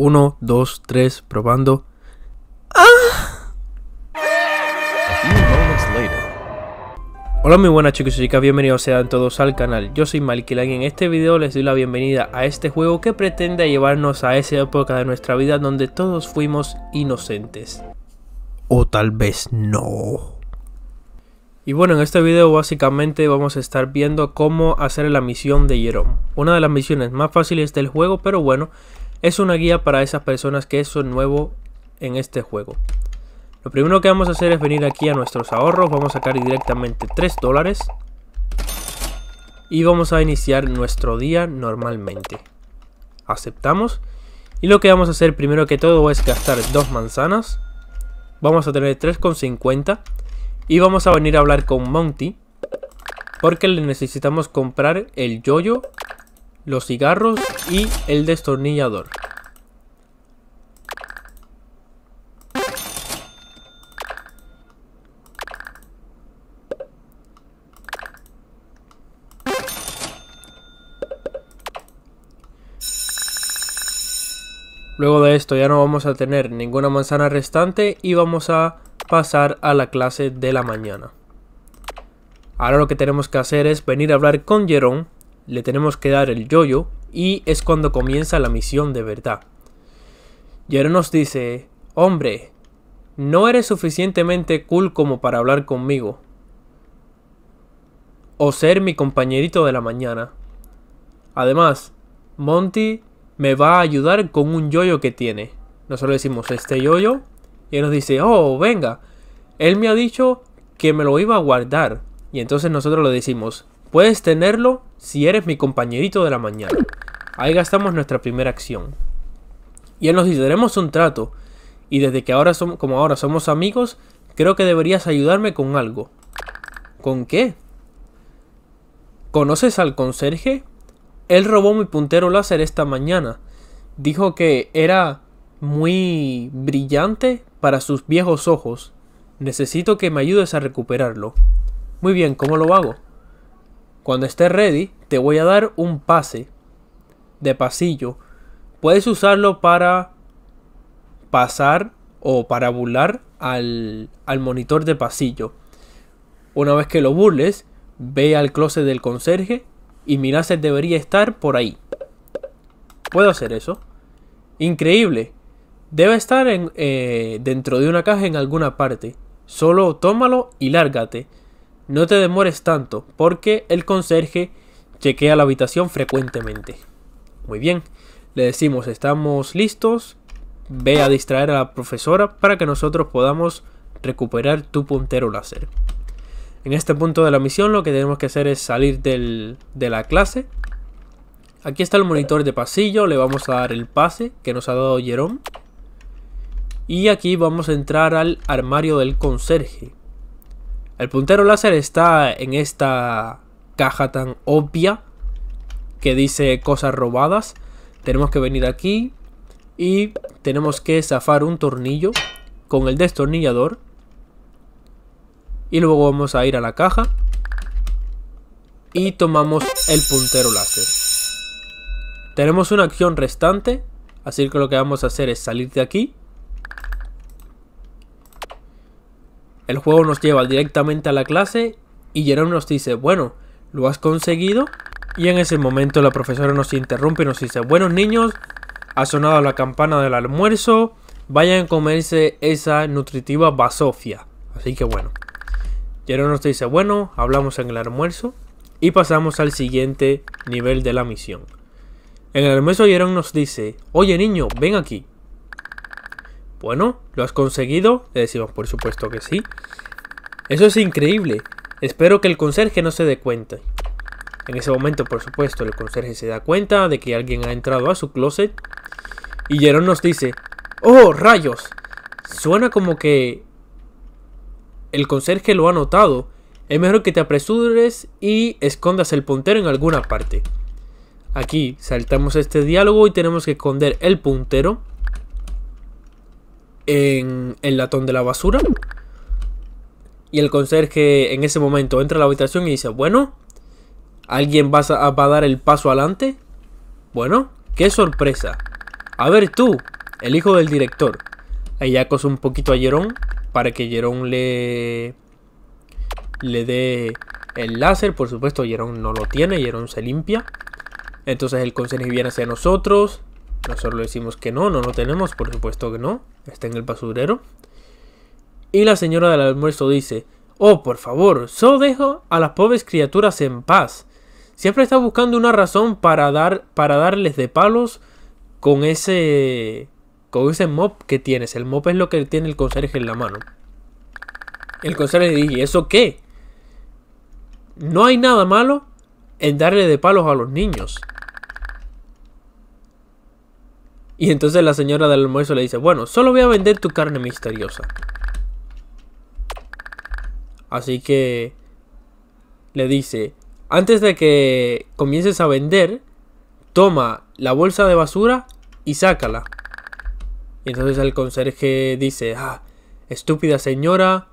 1, 2, 3, probando. Hola muy buenas chicos y chicas, bienvenidos sean todos al canal, yo soy Malkilan y en este video les doy la bienvenida a este juego que pretende llevarnos a esa época de nuestra vida donde todos fuimos inocentes. O tal vez no. Y bueno, en este video básicamente vamos a estar viendo cómo hacer la misión de Jerome. Una de las misiones más fáciles del juego, pero bueno, es una guía para esas personas que son nuevo en este juego. Lo primero que vamos a hacer es venir aquí a nuestros ahorros. Vamos a sacar directamente 3 dólares. Y vamos a iniciar nuestro día normalmente. Aceptamos. Y lo que vamos a hacer primero que todo es gastar dos manzanas. Vamos a tener 3,50. Y vamos a venir a hablar con Monty. Porque le necesitamos comprar el yoyo los cigarros y el destornillador. Luego de esto ya no vamos a tener ninguna manzana restante y vamos a pasar a la clase de la mañana. Ahora lo que tenemos que hacer es venir a hablar con Jerón le tenemos que dar el yoyo y es cuando comienza la misión de verdad. él nos dice, hombre, no eres suficientemente cool como para hablar conmigo o ser mi compañerito de la mañana. Además, Monty me va a ayudar con un yoyo que tiene. Nosotros decimos este yoyo y él nos dice, oh, venga, él me ha dicho que me lo iba a guardar. Y entonces nosotros le decimos, Puedes tenerlo si eres mi compañerito de la mañana. Ahí gastamos nuestra primera acción. Y nos dice, un trato. Y desde que ahora somos, como ahora somos amigos, creo que deberías ayudarme con algo. ¿Con qué? ¿Conoces al conserje? Él robó mi puntero láser esta mañana. Dijo que era muy brillante para sus viejos ojos. Necesito que me ayudes a recuperarlo. Muy bien, ¿cómo lo hago? Cuando estés ready, te voy a dar un pase de pasillo. Puedes usarlo para pasar o para burlar al, al monitor de pasillo. Una vez que lo burles, ve al closet del conserje y mira si debería estar por ahí. Puedo hacer eso. Increíble. Debe estar en, eh, dentro de una caja en alguna parte. Solo tómalo y lárgate. No te demores tanto, porque el conserje chequea la habitación frecuentemente. Muy bien, le decimos, estamos listos, ve a distraer a la profesora para que nosotros podamos recuperar tu puntero láser. En este punto de la misión lo que tenemos que hacer es salir del, de la clase. Aquí está el monitor de pasillo, le vamos a dar el pase que nos ha dado Jerome. Y aquí vamos a entrar al armario del conserje. El puntero láser está en esta caja tan obvia que dice cosas robadas. Tenemos que venir aquí y tenemos que zafar un tornillo con el destornillador. Y luego vamos a ir a la caja y tomamos el puntero láser. Tenemos una acción restante, así que lo que vamos a hacer es salir de aquí El juego nos lleva directamente a la clase y Jerome nos dice, bueno, lo has conseguido. Y en ese momento la profesora nos interrumpe y nos dice, buenos niños, ha sonado la campana del almuerzo, vayan a comerse esa nutritiva basofia. Así que bueno, Jerón nos dice, bueno, hablamos en el almuerzo y pasamos al siguiente nivel de la misión. En el almuerzo Jerón nos dice, oye niño, ven aquí. Bueno, ¿lo has conseguido? Le decimos, por supuesto que sí. Eso es increíble. Espero que el conserje no se dé cuenta. En ese momento, por supuesto, el conserje se da cuenta de que alguien ha entrado a su closet. Y Jerón nos dice, ¡Oh, rayos! Suena como que el conserje lo ha notado. Es mejor que te apresures y escondas el puntero en alguna parte. Aquí saltamos este diálogo y tenemos que esconder el puntero en el latón de la basura. Y el conserje en ese momento entra a la habitación y dice, bueno, ¿alguien va a, dar el paso adelante? Bueno, qué sorpresa. A ver tú, el hijo del director. Ella acosa un poquito a Jerón para que Jerón le, le dé el láser. Por supuesto, Jerón no lo tiene, Jerón se limpia. Entonces el conserje viene hacia nosotros, nosotros le decimos que no, no lo tenemos, por supuesto que no. Está en el basurero. Y la señora del almuerzo dice, oh, por favor, solo dejo a las pobres criaturas en paz. Siempre está buscando una razón para, dar, para darles de palos con ese, con ese mop que tienes. El mop es lo que tiene el conserje en la mano. El conserje dice, ¿eso qué? No hay nada malo en darle de palos a los niños. Y entonces la señora del almuerzo le dice, bueno, solo voy a vender tu carne misteriosa. Así que le dice, antes de que comiences a vender, toma la bolsa de basura y sácala. Y entonces el conserje dice, ah, estúpida señora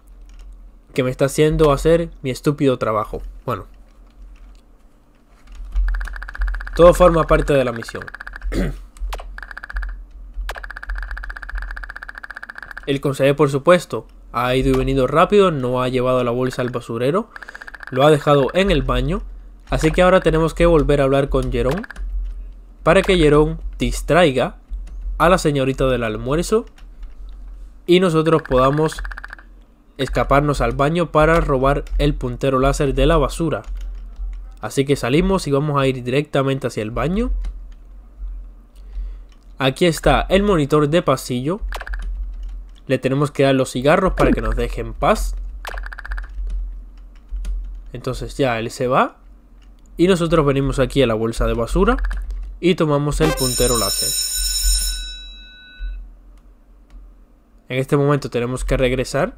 que me está haciendo hacer mi estúpido trabajo. Bueno. Todo forma parte de la misión. El consejero, por supuesto, ha ido y venido rápido, no ha llevado la bolsa al basurero, lo ha dejado en el baño, así que ahora tenemos que volver a hablar con Jerón para que Jerón distraiga a la señorita del almuerzo y nosotros podamos escaparnos al baño para robar el puntero láser de la basura. Así que salimos y vamos a ir directamente hacia el baño. Aquí está el monitor de pasillo le tenemos que dar los cigarros para que nos deje en paz. Entonces ya él se va. Y nosotros venimos aquí a la bolsa de basura y tomamos el puntero láser. En este momento tenemos que regresar.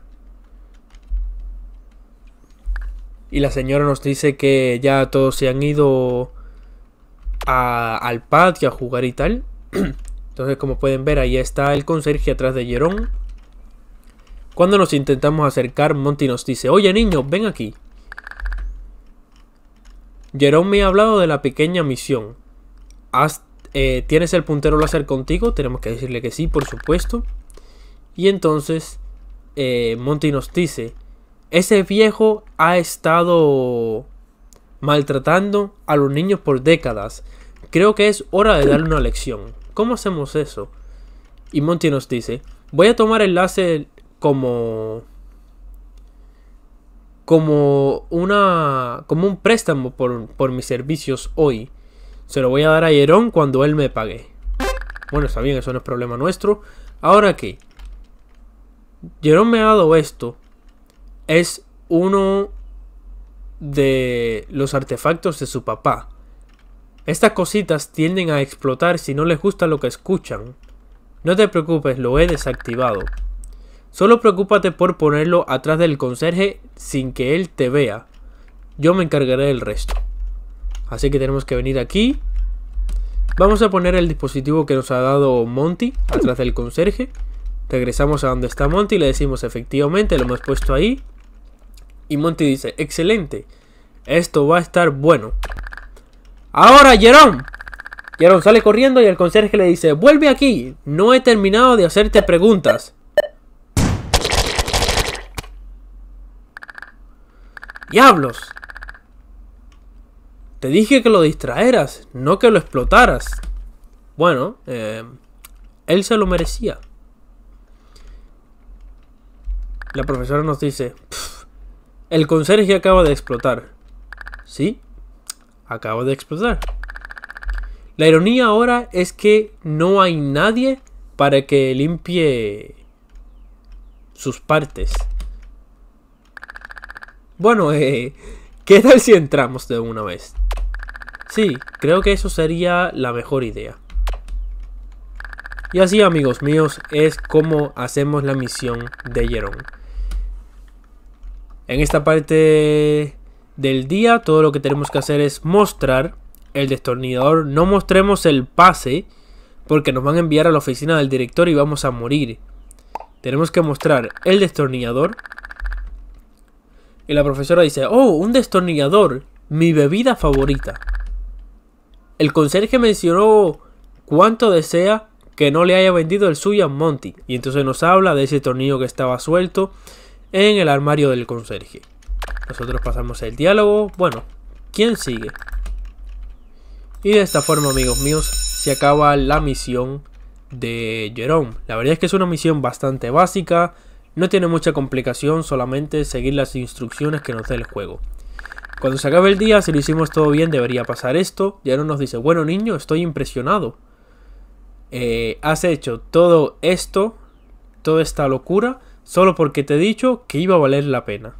Y la señora nos dice que ya todos se han ido a, al patio a jugar y tal. Entonces como pueden ver ahí está el conserje atrás de Jerón. Cuando nos intentamos acercar, Monty nos dice, oye niño, ven aquí. Jerome me ha hablado de la pequeña misión. Eh, ¿Tienes el puntero láser contigo? Tenemos que decirle que sí, por supuesto. Y entonces eh, Monty nos dice, ese viejo ha estado maltratando a los niños por décadas. Creo que es hora de darle una lección. ¿Cómo hacemos eso? Y Monty nos dice, voy a tomar el láser, como como una como un préstamo por, por mis servicios hoy. Se lo voy a dar a Jerón cuando él me pague. Bueno, está bien, eso no es problema nuestro. Ahora qué? Jerón me ha dado esto. Es uno de los artefactos de su papá. Estas cositas tienden a explotar si no les gusta lo que escuchan. No te preocupes, lo he desactivado. Solo preocúpate por ponerlo atrás del conserje sin que él te vea. Yo me encargaré del resto. Así que tenemos que venir aquí. Vamos a poner el dispositivo que nos ha dado Monty atrás del conserje. Regresamos a donde está Monty y le decimos efectivamente, lo hemos puesto ahí. Y Monty dice, excelente, esto va a estar bueno. Ahora, Jerón. Jerón sale corriendo y el conserje le dice, vuelve aquí, no he terminado de hacerte preguntas. ¡Diablos! Te dije que lo distraeras, no que lo explotaras. Bueno, eh, él se lo merecía. La profesora nos dice, el conserje acaba de explotar. ¿Sí? Acaba de explotar. La ironía ahora es que no hay nadie para que limpie sus partes. Bueno, eh, ¿qué tal si entramos de una vez? Sí, creo que eso sería la mejor idea. Y así amigos míos es como hacemos la misión de Jerón. En esta parte del día todo lo que tenemos que hacer es mostrar el destornillador. No mostremos el pase porque nos van a enviar a la oficina del director y vamos a morir. Tenemos que mostrar el destornillador y la profesora dice, oh, un destornillador, mi bebida favorita. El conserje mencionó cuánto desea que no le haya vendido el suyo a Monty. Y entonces nos habla de ese tornillo que estaba suelto en el armario del conserje. Nosotros pasamos el diálogo. Bueno, ¿quién sigue? Y de esta forma, amigos míos, se acaba la misión de Jerome. La verdad es que es una misión bastante básica. No tiene mucha complicación, solamente seguir las instrucciones que nos dé el juego. Cuando se acabe el día, si lo hicimos todo bien, debería pasar esto. Y ahora nos dice, bueno niño, estoy impresionado. Eh, has hecho todo esto, toda esta locura, solo porque te he dicho que iba a valer la pena.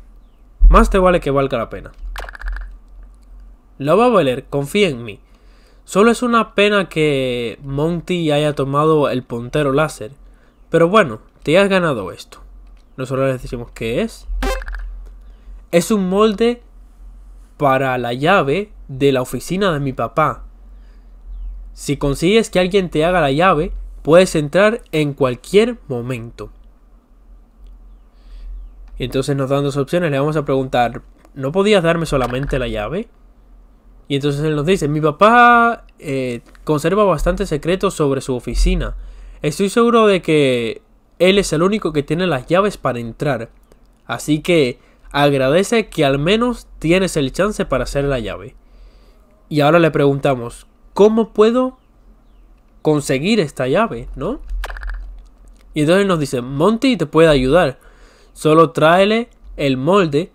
Más te vale que valga la pena. Lo va a valer, confía en mí. Solo es una pena que Monty haya tomado el puntero láser. Pero bueno, te has ganado esto. Nosotros les decimos que es. Es un molde para la llave de la oficina de mi papá. Si consigues que alguien te haga la llave, puedes entrar en cualquier momento. Y entonces nos dan dos opciones. Le vamos a preguntar, ¿no podías darme solamente la llave? Y entonces él nos dice, mi papá eh, conserva bastantes secretos sobre su oficina. Estoy seguro de que él es el único que tiene las llaves para entrar. Así que agradece que al menos tienes el chance para hacer la llave. Y ahora le preguntamos, ¿cómo puedo conseguir esta llave? ¿No? Y entonces nos dice, Monty te puede ayudar. Solo tráele el molde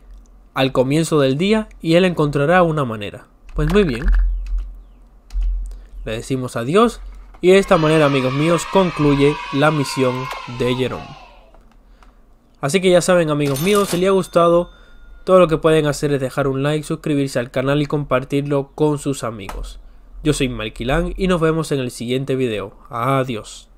al comienzo del día y él encontrará una manera. Pues muy bien. Le decimos adiós y de esta manera, amigos míos, concluye la misión de Jerome. Así que ya saben, amigos míos, si les ha gustado, todo lo que pueden hacer es dejar un like, suscribirse al canal y compartirlo con sus amigos. Yo soy Malquilán y nos vemos en el siguiente video. Adiós.